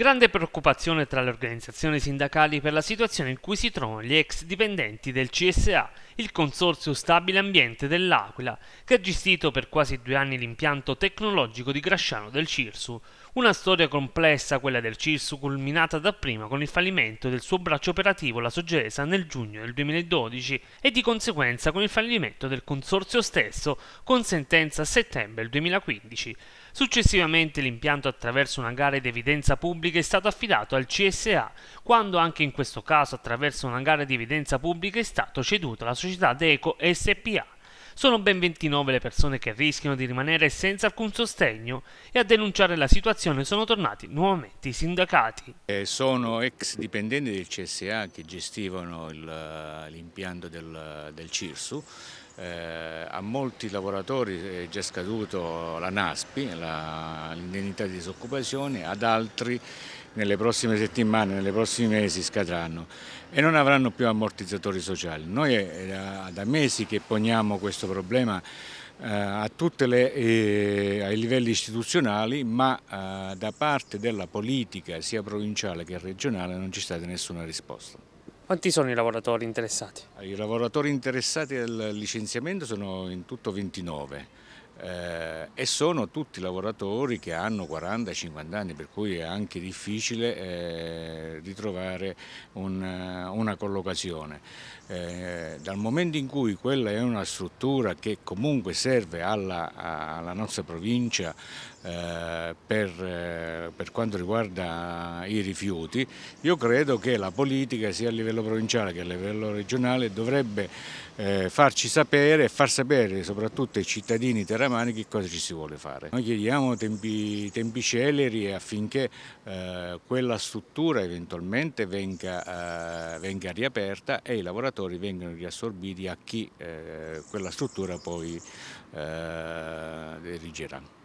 Grande preoccupazione tra le organizzazioni sindacali per la situazione in cui si trovano gli ex dipendenti del CSA, il Consorzio Stabile Ambiente dell'Aquila, che ha gestito per quasi due anni l'impianto tecnologico di Grasciano del Cirsu. Una storia complessa quella del Cirsu culminata dapprima con il fallimento del suo braccio operativo la Sogesa nel giugno del 2012 e di conseguenza con il fallimento del consorzio stesso con sentenza a settembre del 2015. Successivamente l'impianto attraverso una gara di evidenza pubblica è stato affidato al CSA, quando anche in questo caso attraverso una gara di evidenza pubblica è stato ceduto alla società Deco SPA. Sono ben 29 le persone che rischiano di rimanere senza alcun sostegno e a denunciare la situazione sono tornati nuovamente i sindacati. Eh, sono ex dipendenti del CSA che gestivano l'impianto del, del CIRSU eh, a molti lavoratori è già scaduto la NASPI, l'indennità di disoccupazione, ad altri nelle prossime settimane, nei prossimi mesi scadranno e non avranno più ammortizzatori sociali. Noi è eh, da, da mesi che poniamo questo problema eh, a tutti eh, i livelli istituzionali, ma eh, da parte della politica sia provinciale che regionale non ci è stata nessuna risposta. Quanti sono i lavoratori interessati? I lavoratori interessati al licenziamento sono in tutto 29 eh, e sono tutti lavoratori che hanno 40-50 anni per cui è anche difficile eh, ritrovare un, eh, una collocazione. Eh, dal momento in cui quella è una struttura che comunque serve alla, alla nostra provincia eh, per, eh, per, quanto riguarda i rifiuti, io credo che la politica sia a livello provinciale che a livello regionale dovrebbe farci sapere e far sapere soprattutto ai cittadini terremoti mano che cosa ci si vuole fare. Noi chiediamo tempi, tempi celeri affinché eh, quella struttura eventualmente venga, eh, venga, riaperta e i lavoratori vengano riassorbiti a chi eh, quella struttura poi eh, dirigerà.